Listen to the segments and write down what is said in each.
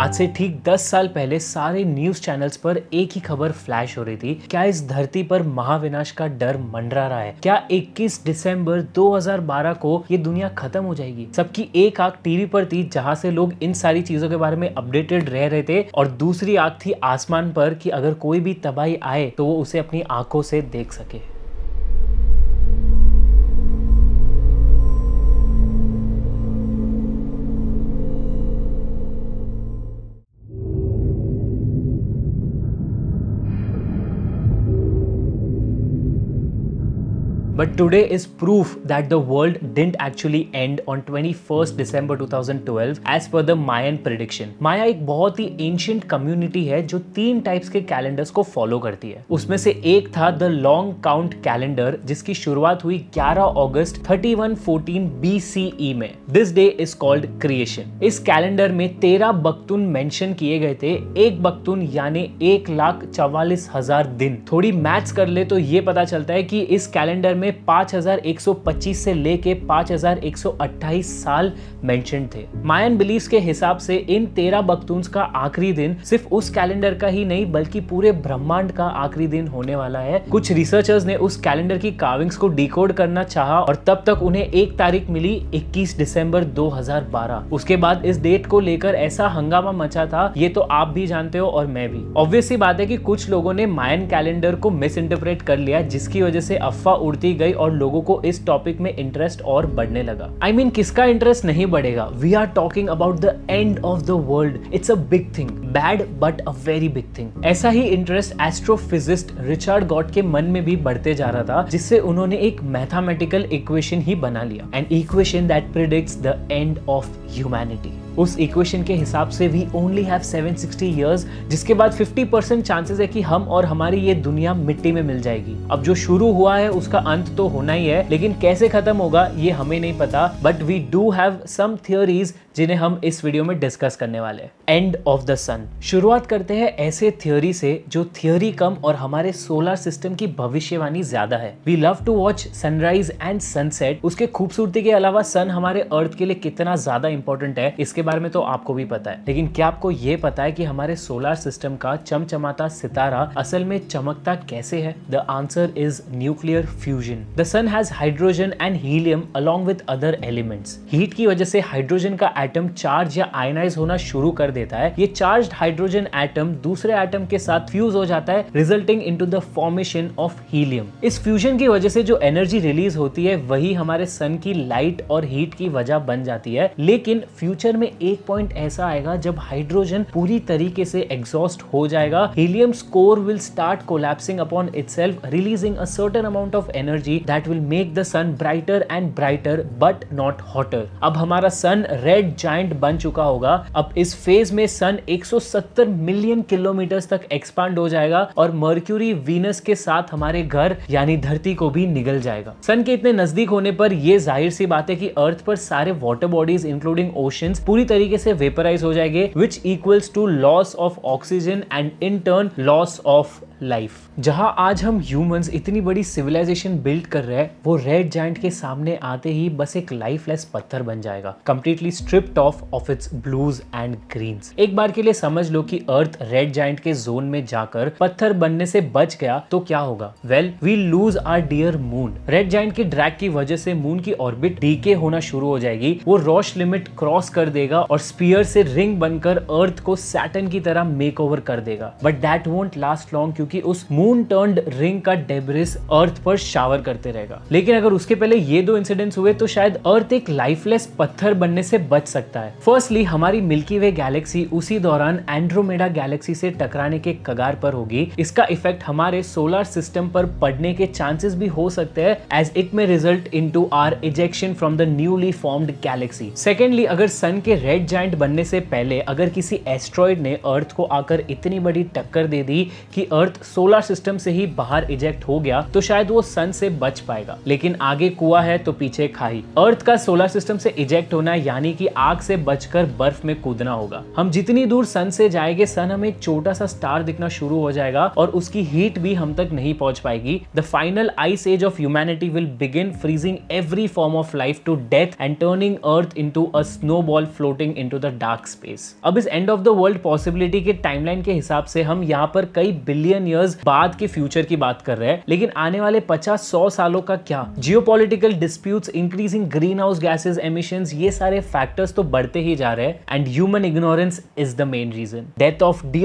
आज से ठीक 10 साल पहले सारे न्यूज चैनल्स पर एक ही खबर फ्लैश हो रही थी क्या इस धरती पर महाविनाश का डर मंडरा रहा है क्या 21 दिसंबर 2012 को ये दुनिया खत्म हो जाएगी सबकी एक आग टीवी पर थी जहां से लोग इन सारी चीजों के बारे में अपडेटेड रह रहे थे और दूसरी आग थी आसमान पर कि अगर कोई भी तबाही आए तो वो उसे अपनी आंखों से देख सके But today is proof that the world didn't actually end on 21st December 2012 as per the Mayan prediction. Maya एक बहुत ही ancient community है जो तीन types के calendars को follow करती है उसमें से एक था the long count calendar जिसकी शुरुआत हुई 11 August 3114 BCE में This day is called creation. इस calendar में 13 बख्तून mention किए गए थे एक बख्तून यानी एक लाख चवालीस हजार दिन थोड़ी मैथ्स कर ले तो ये पता चलता है कि इस कैलेंडर में 5125 से लेके 5128 साल मेंशन थे मायन बिलीव्स के हिसाब से इन तेरह बख्तून्स का आखिरी दिन सिर्फ उस कैलेंडर का ही नहीं बल्कि पूरे ब्रह्मांड का आखिरी दिन होने वाला है कुछ रिसर्चर्स ने उस कैलेंडर की कार्विंग्स को डिकोड करना चाहा और तब तक उन्हें एक तारीख मिली 21 दिसंबर 2012 उसके बाद इस डेट को लेकर ऐसा हंगामा मचा था ये तो आप भी जानते हो और मैं भी ऑब्वियसली बात है कि कुछ लोगों ने मायन कैलेंडर को मिस इंटरप्रेट कर लिया जिसकी वजह से अफवाह उड़ती गई गई और लोगों को इस टॉपिक में इंटरेस्ट और बढ़ने लगा आई I मीन mean, किसका इंटरेस्ट नहीं बढ़ेगा we are talking about the end of the world it's a big thing bad but a very big thing ऐसा ही इंटरेस्ट एस्ट्रोफिजिस्ट रिचर्ड गॉड के मन में भी बढ़ते जा रहा था जिससे उन्होंने एक मैथामेटिकल इक्वेशन ही बना लिया and equation that predict the end of humanity उस इक्वेशन के हिसाब से वी ओनली हैव 760 इयर्स जिसके बाद 50 परसेंट चांसेस है कि हम और हमारी ये दुनिया मिट्टी में मिल जाएगी अब जो शुरू हुआ है उसका अंत तो होना ही है लेकिन कैसे खत्म होगा ये हमें नहीं पता but we do have some theories जिन्हें हम इस वीडियो में डिस्कस करने वाले हैं एंड ऑफ द सन शुरुआत करते हैं ऐसे थ्योरी से जो थ्योरी कम और हमारे सोलर सिस्टम की भविष्यवाणी ज्यादा है we love to watch sunrise and sunset उसके खूबसूरती के अलावा सन हमारे अर्थ के लिए कितना ज्यादा इंपॉर्टेंट है इसके बारे में तो आपको भी पता है लेकिन क्या आपको ये पता है की हमारे सोलर सिस्टम का चमचमाता सितारा असल में चमकता कैसे है the answer is nuclear fusion the sun has hydrogen and helium along with other elements heat की वजह से हाइड्रोजन का एटम चार्ज या आयनाइज होना शुरू कर देता है ये चार्ज हाइड्रोजन एटम दूसरे एटम के साथ फ्यूज हो जाता है resulting in the formation of helium इस फ्यूजन की वजह से जो एनर्जी रिलीज होती है वही हमारे सन की लाइट और हीट की वजह बन जाती है लेकिन फ्यूचर में एक पॉइंट ऐसा आएगा जब हाइड्रोजन पूरी तरीके से एग्जॉस्ट हो जाएगा helium score will start collapsing upon itself releasing a certain amount of energy that will make the sun brighter and brighter but not hotter अब हमारा सन रेड जाइंट बन चुका होगा अब इस फेज में सन 170 मिलियन किलोमीटर तक एक्सपांड हो जाएगा और मर्क्यूरी वीनस के साथ हमारे घर यानी धरती को भी निगल जाएगा सन के इतने नजदीक होने पर यह जाहिर सी बात है कि अर्थ पर सारे वाटर बॉडीज इंक्लूडिंग ओशन पूरी तरीके से वेपराइज हो जाएंगे which equals to loss of oxygen and in turn loss of life जहां आज हम ह्यूमंस इतनी बड़ी सिविलाइजेशन बिल्ड कर रहे हैं वो रेड जाइंट के सामने आते ही बस एक लाइफलेस पत्थर बन जाएगा completely strip stripped off off its blues and greens. एक बार के लिए समझ लो कि अर्थ रेड जाइंट के जोन में जाकर पत्थर बनने से बच गया तो क्या होगा well we lose our dear moon red giant के ड्रैग की वजह से मून की ऑर्बिट डीके होना शुरू हो जाएगी वो रोश लिमिट क्रॉस कर देगा और स्पीयर से रिंग बनकर अर्थ को सैटन की तरह मेक ओवर कर देगा but that won't last long क्योंकि उस मून टर्न रिंग का डेबरिस अर्थ पर शावर करते रहेगा लेकिन अगर उसके पहले ये दो इंसिडेंट्स हुए तो शायद अर्थ एक लाइफलेस पत्थर बनने से बच सकता है फर्स्टली हमारी मिल्की वे गैलेक्सी उसी दौरान एंड्रोमेडा गैलेक्सी से टकराने के कगार पर होगी इसका इफेक्ट हमारे सोलर सिस्टम पर पड़ने के चांसेस भी हो सकते हैं एज इट में result into our ejection from the newly formed galaxy secondly अगर सन के रेड जॉइंट बनने से पहले अगर किसी एस्ट्रॉइड ने अर्थ को आकर इतनी बड़ी टक्कर दे दी कि अर्थ सोलर सिस्टम से ही बाहर इजेक्ट हो गया तो शायद वो सन से बच पाएगा लेकिन आगे कुआ है तो पीछे खाई अर्थ का सोलर सिस्टम से इजेक्ट होना यानी कि आग से बचकर बर्फ में कूदना होगा हम जितनी दूर सन से जाएंगे सन हमें एक छोटा सा स्टार दिखना शुरू हो जाएगा और उसकी हीट भी हम तक नहीं पहुंच पाएगी the final ice age of humanity will begin freezing every form of life to death and turning earth into a snowball floating into the dark space अब इस end of the world possibility के timeline के हिसाब से हम यहाँ पर कई बिलियन ईयर्स बाद के फ्यूचर की बात कर रहे हैं लेकिन आने वाले 50-100 सालों का क्या geopolitical disputes increasing greenhouse gases emission ये सारे फैक्टर फैक्टर्स तो बढ़ते ही जा रहे हैं and human ignorance is the main reason death of the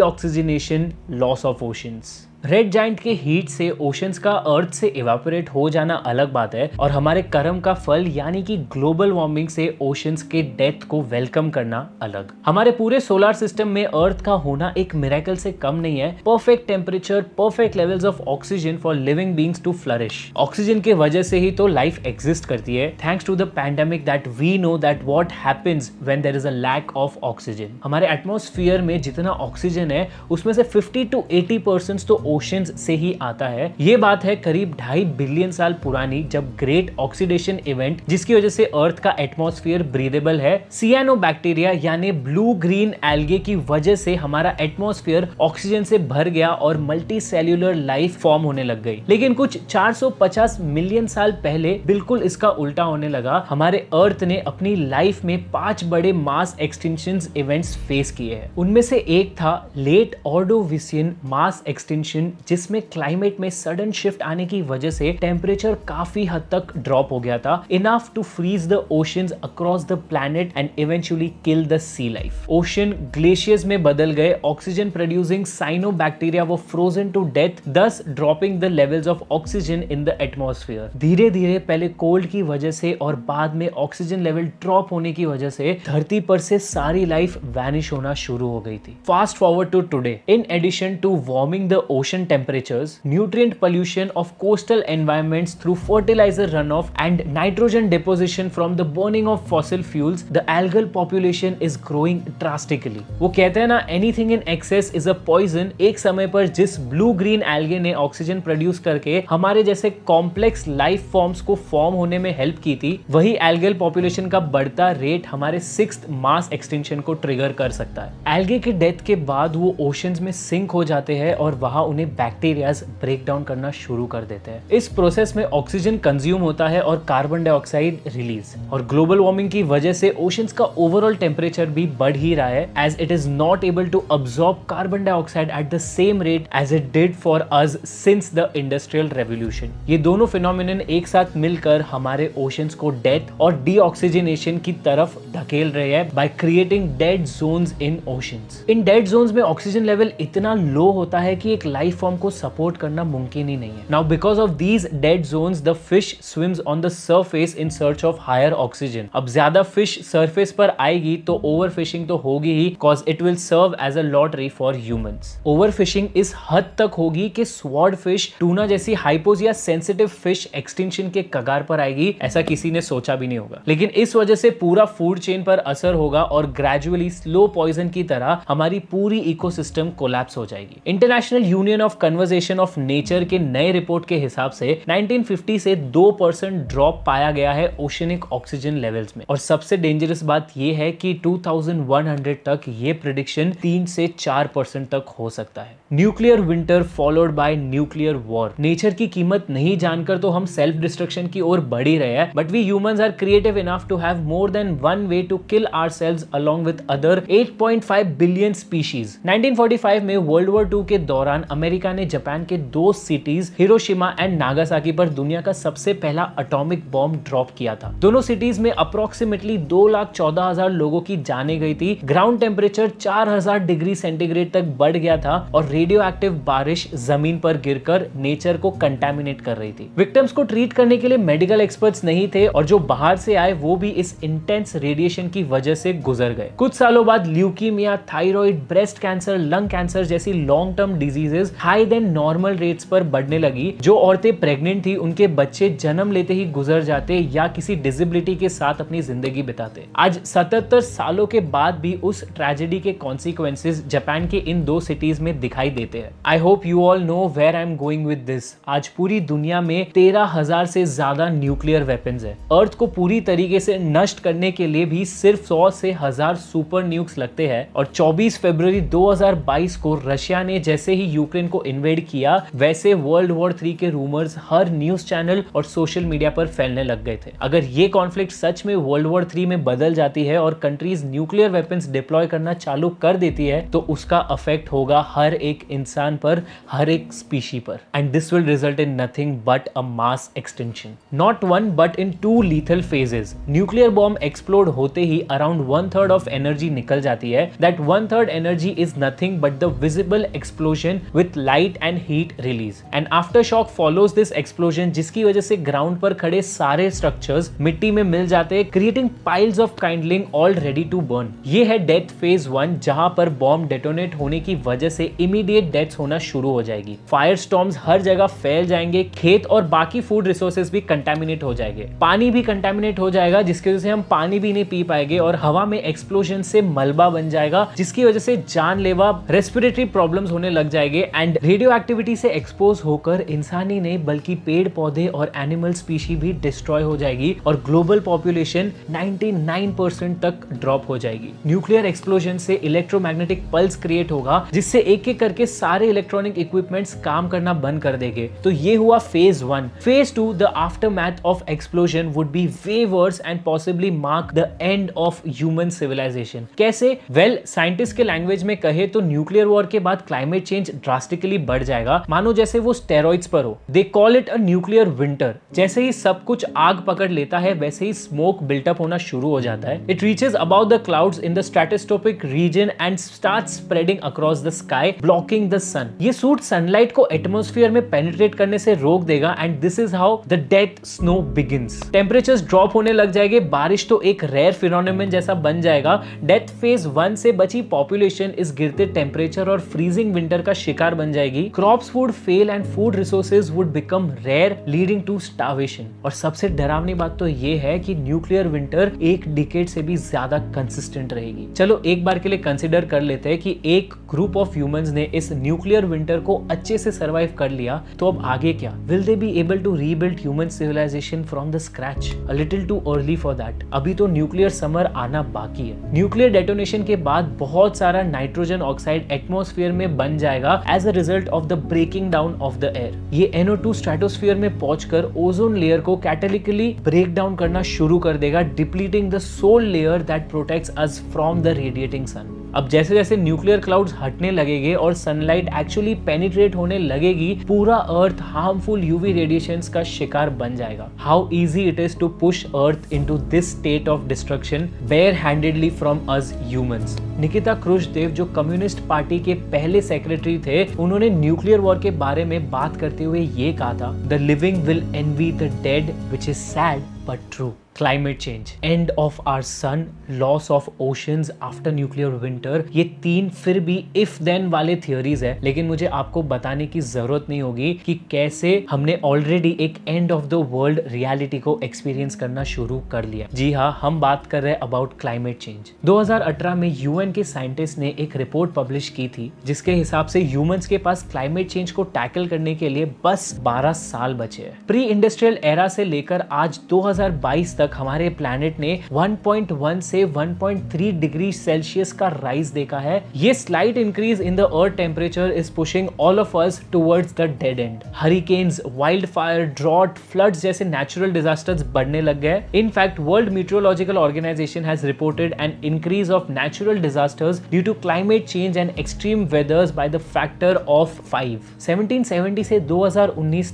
loss of oceans red giant के हीट से ओशंस का अर्थ से इवापोरेट हो जाना अलग बात है और हमारे कर्म का फल यानी कि ग्लोबल वार्मिंग से ओशंस के डेथ को वेलकम करना अलग हमारे पूरे सोलर सिस्टम में अर्थ का होना एक मिराकल से कम नहीं है perfect temperature perfect levels of oxygen for living beings to flourish oxygen के वजह से ही तो लाइफ एग्जिस्ट करती है thanks to the pandemic that we know that what happens when there is a lack of oxygen हमारे atmosphere में जितना ऑक्सीजन है उसमें से फिफ्टी टू एटी तो ओशंस से ही आता है ये बात है करीब ढाई बिलियन साल पुरानी जब ग्रेट ऑक्सीडेशन इवेंट जिसकी वजह से अर्थ का एटमोस्फियर ब्रीदेबल है सियानो बैक्टीरिया यानी ब्लू ग्रीन एल्गे की वजह से हमारा एटमोस्फियर ऑक्सीजन से भर गया और मल्टी सेल्यूलर लाइफ फॉर्म होने लग गई लेकिन कुछ 450 मिलियन साल पहले बिल्कुल इसका उल्टा होने लगा हमारे अर्थ ने अपनी लाइफ में पांच बड़े मास एक्सटेंशन इवेंट्स फेस किए हैं उनमें से एक था late Ordovician mass extinction reason जिसमें क्लाइमेट में सडन शिफ्ट आने की वजह से टेम्परेचर काफी हद तक ड्रॉप हो गया था enough to freeze the ocean across the planet and eventually kill the sea life ocean glaciers में बदल गए ऑक्सीजन प्रोड्यूसिंग साइनो बैक्टीरिया वो frozen to death thus dropping the levels of oxygen in the atmosphere धीरे धीरे पहले cold की वजह से और बाद में ऑक्सीजन लेवल ड्रॉप होने की वजह से धरती पर से सारी लाइफ वैनिश होना शुरू हो गई थी fast forward to today in addition to warming the ocean ocean temperatures, nutrient pollution of coastal environments through fertilizer runoff and nitrogen deposition from the burning of fossil fuels, the algal population is growing drastically. वो कहते हैं ना anything in excess is a poison. एक समय पर जिस blue green algae ने oxygen produce करके हमारे जैसे complex life forms को form होने में help की थी वही algal population का बढ़ता rate हमारे sixth mass extinction को trigger कर सकता है Algae की death के बाद वो oceans में sink हो जाते हैं और वहाँ उन्हें अपने बैक्टीरियाज ब्रेक डाउन करना शुरू कर देते हैं इस प्रोसेस में ऑक्सीजन कंज्यूम होता है और कार्बन डाइऑक्साइड रिलीज और ग्लोबल वार्मिंग की वजह से ओशंस का ओवरऑल टेम्परेचर भी बढ़ ही रहा है as it is not able to absorb carbon dioxide at the same rate as it did for us since the industrial revolution ये दोनों फिनोमिन एक साथ मिलकर हमारे ओशंस को डेथ और डीऑक्सीजनेशन की तरफ धकेल रहे हैं by creating dead zones in oceans in dead zones में ऑक्सीजन लेवल इतना लो होता है कि एक लाइफ लाइफ फॉर्म को सपोर्ट करना मुमकिन ही नहीं है now because of these dead zone the fish swims on the surface in search of higher oxygen अब ज्यादा फिश सर्फेस पर आएगी तो ओवर फिशिंग तो होगी ही because it will serve as a lottery for human overfishing इस हद तक होगी कि स्वॉर्ड फिश टूना जैसी हाइपोज या सेंसिटिव फिश एक्सटेंशन के कगार पर आएगी ऐसा किसी ने सोचा भी नहीं होगा लेकिन इस वजह से पूरा फूड चेन पर असर होगा और ग्रेजुअली स्लो पॉइजन की तरह हमारी पूरी इकोसिस्टम कोलैप्स हो जाएगी International Union Union of Conservation of Nature के नए रिपोर्ट के हिसाब से 1950 से 2 परसेंट ड्रॉप पाया गया है ओशनिक ऑक्सीजन लेवल्स में और सबसे डेंजरस बात यह है कि 2100 तक ये प्रिडिक्शन 3 से 4 परसेंट तक हो सकता है nuclear winter followed by nuclear war nature की कीमत नहीं जानकर तो हम सेल्फ डिस्ट्रक्शन की ओर बढ़ ही रहे हैं but we humans are creative enough to have more than one way to kill our cells along with other 8.5 billion species 1945 में वर्ल्ड वॉर टू के दौरान अमेरिका अमेरिका ने जापान के दो सिटीज हिरोशिमा एंड नागासाकी पर दुनिया का सबसे पहला अटोमिक बॉम्ब ड्रॉप किया था दोनों सिटीज में अप्रोक्सीमेटली दो लाख चौदह हजार लोगों की जाने गई थी ग्राउंड टेम्परेचर चार हजार डिग्री सेंटीग्रेड तक बढ़ गया था और रेडियो एक्टिव बारिश जमीन पर गिरकर नेचर को कंटेमिनेट कर रही थी विक्टिम्स को ट्रीट करने के लिए मेडिकल एक्सपर्ट्स नहीं थे और जो बाहर से आए वो भी इस इंटेंस रेडिएशन की वजह से गुजर गए कुछ सालों बाद leukaemia thyroid breast cancer lung cancer जैसी long term diseases cases high than normal rates पर बढ़ने लगी जो औरतें प्रेग्नेंट थी उनके बच्चे जन्म लेते ही गुजर जाते या किसी डिजिबिलिटी के साथ अपनी जिंदगी बिताते आज सतहत्तर सालों के बाद भी उस ट्रेजेडी के कॉन्सिक्वेंसेज जापान के इन दो सिटीज में दिखाई देते हैं I hope you all know where I am going with this आज पूरी दुनिया में तेरह हजार से ज्यादा न्यूक्लियर वेपन है अर्थ को पूरी तरीके से नष्ट करने के लिए भी सिर्फ सौ से हजार सुपर न्यूक्स लगते हैं और 24 फरवरी 2022 को रशिया ने जैसे ही यूक्रेन यूक्रेन को इन्वेड किया वैसे वर्ल्ड वॉर थ्री के रूमर्स हर न्यूज चैनल और सोशल मीडिया पर फैलने लग गए थे अगर ये कॉन्फ्लिक्ट सच में वर्ल्ड वॉर थ्री में बदल जाती है और कंट्रीज न्यूक्लियर वेपन्स डिप्लॉय करना चालू कर देती है तो उसका अफेक्ट होगा हर एक इंसान पर हर एक स्पीशी पर and this will result in nothing but a mass extinction not one but into lethal phases nuclear bomb explode होते ही around one third of energy निकल जाती है that one third energy is nothing but the visible explosion with light and heat release and aftershock follows this explosion जिसकी वजह से ground पर खड़े सारे structures मिट्टी में मिल जाते हैं creating piles of kindling all ready to burn ये है डेथ फेज वन जहां पर बॉम्ब डेटोनेट होने की वजह से इमीडिएट डेथ होना शुरू हो जाएगी फायर स्टॉम्स हर जगह फैल जाएंगे खेत और बाकी फूड रिसोर्सेज भी कंटेमिनेट हो जाएंगे पानी भी कंटेमिनेट हो जाएगा जिसकी वजह से हम पानी भी नहीं पी पाएंगे और हवा में एक्सप्लोजन से मलबा बन जाएगा जिसकी वजह से जानलेवा रेस्पिरेटरी प्रॉब्लम होने लग जाएंगे एंड रेडियो एक्टिविटी से एक्सपोज होकर इंसान ही नहीं बल्कि पेड़ पौधे और एनिमल स्पीशी भी डिस्ट्रॉय हो जाएगी और ग्लोबल पॉपुलेशन 99% तक ड्रॉप हो जाएगी न्यूक्लियर एक्सप्लोजन से इलेक्ट्रोमैग्नेटिक पल्स क्रिएट होगा जिससे एक एक करके सारे इलेक्ट्रॉनिक इक्विपमेंट्स काम करना बंद कर देंगे तो ये हुआ phase one phase two the aftermath of explosion would be way worse and possibly mark the end of human civilisation कैसे वेल well, साइंटिस्ट के लैंग्वेज में कहे तो न्यूक्लियर वॉर के बाद क्लाइमेट चेंज ड्रास्ट ड्रास्टिकली बढ़ जाएगा मानो जैसे वो स्टेरॉइड्स पर हो they call it a nuclear winter जैसे ही सब कुछ आग पकड़ लेता है वैसे ही स्मोक बिल्टअप होना शुरू हो जाता है it reaches about the cloud in the stratospheric region and start spreading across the sky blocking the sun ये सूट सनलाइट को एटमोस्फियर में पेनिट्रेट करने से रोक देगा and this is how the death snow begin temperature drop होने लग जाएंगे बारिश तो एक रेयर फिनोमिन जैसा बन जाएगा डेथ फेज वन से बची पॉपुलेशन इस गिरते टेम्परेचर और फ्रीजिंग विंटर का शिकार बन जाएगी crop would fail and food resources would become rare leading to starvation और सबसे डरावनी बात तो ये है कि न्यूक्लियर विंटर एक डिकेट से भी ज्यादा कंसिस्टेंट रहेगी चलो एक बार के लिए कंसिडर कर लेते हैं कि एक ग्रुप ऑफ ह्यूमंस ने इस न्यूक्लियर विंटर को अच्छे से सर्वाइव कर लिया तो अब आगे क्या will they be able to rebuild human civilisation from the scratch a little too early for that अभी तो न्यूक्लियर समर आना बाकी है न्यूक्लियर डेटोनेशन के बाद बहुत सारा नाइट्रोजन ऑक्साइड एटमोस्फियर में बन जाएगा as a a result of the breaking down of the air ये टू स्ट्रेटोस्फियर में पहुंचकर ओजोन लेयर को कैटेलिकली ब्रेक डाउन करना शुरू कर देगा depleting the sole layer that protects us from the radiating sun अब जैसे जैसे न्यूक्लियर क्लाउड्स हटने लगेंगे और सनलाइट एक्चुअली पेनिट्रेट होने लगेगी पूरा अर्थ हार्मफुल यूवी रेडिएशंस का शिकार बन जाएगा how easy it is to push earth into this state of destruction bare handedly from us humans Nikita Khrushchev जो कम्युनिस्ट पार्टी के पहले सेक्रेटरी थे उन्होंने न्यूक्लियर वॉर के बारे में बात करते हुए ये कहा था the living will envy the dead which is sad but true climate change end of our sun loss of oceans after nuclear winter ये तीन फिर भी इफ देन वाले थियोरीज है लेकिन मुझे आपको बताने की जरूरत नहीं होगी कि कैसे हमने ऑलरेडी एक end of the world reality को एक्सपीरियंस करना शुरू कर लिया जी हाँ हम बात कर रहे हैं अबाउट क्लाइमेट चेंज 2018 में यूएन के साइंटिस्ट ने एक रिपोर्ट पब्लिश की थी जिसके हिसाब से ह्यूमंस के पास क्लाइमेट चेंज को टैकल करने के लिए बस 12 साल बचे हैं प्री इंडस्ट्रियल एरा से लेकर आज 2022 तक तक हमारे प्लैनेट ने 1.1 से 1.3 डिग्री सेल्सियस का राइज देखा है ये slight increase in the earth temperature is pushing all of us towards the dead end hurricanes wild fire drought flood जैसे नेचुरल डिजास्टर्स बढ़ने लग गए in fact world meteorological organization has reported an increase of natural disasters due to climate change and extreme weathers by the factor of five seventeen से दो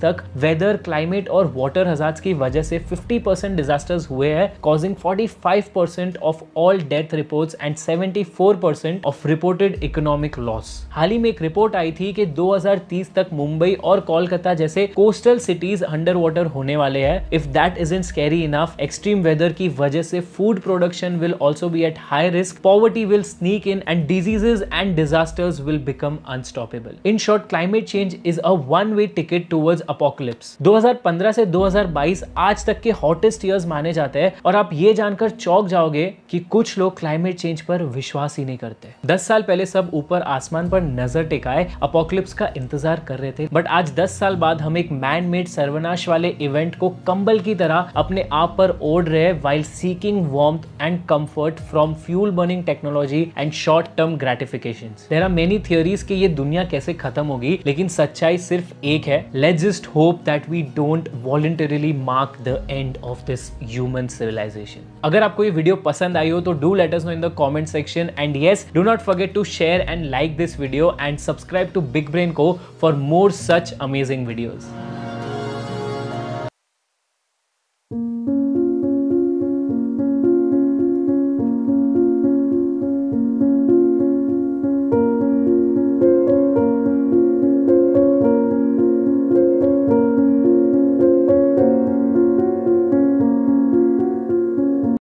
तक weather climate और water हजार की वजह से फिफ्टी परसेंट डिजास्टर केसेस हुए हैं causing 45% percent of all death reports and 74% percent of reported economic loss हाल ही में एक रिपोर्ट आई थी कि 2030 तक मुंबई और कोलकाता जैसे कोस्टल सिटीज अंडर वाटर होने वाले हैं if that is in scary enough extreme weather की वजह से food production will also be at high risk poverty will sneak in and diseases and disasters will become unstoppable in short climate change is a one way ticket towards apocalypse 2015 से 2022 आज तक के hottest years माने जाने जाते हैं और आप ये जानकर चौक जाओगे कि कुछ लोग क्लाइमेट चेंज पर विश्वास ही नहीं करते दस साल पहले सब ऊपर आसमान पर नजर टिकाए अपोक्लिप्स का इंतजार कर रहे थे बट आज दस साल बाद हम एक मैन मेड सर्वनाश वाले इवेंट को कंबल की तरह अपने आप पर ओढ़ रहे while seeking warm and comfort from fuel burning technology and short term gratification there are many theories की ये दुनिया कैसे खत्म होगी लेकिन सच्चाई सिर्फ एक है let just hope that we don't voluntarily mark the end of this human civilization अगर आपको ये वीडियो पसंद आई हो तो do let us know in the comment section and yes do not forget to share and like this video and subscribe to Big Brain co for more such amazing videos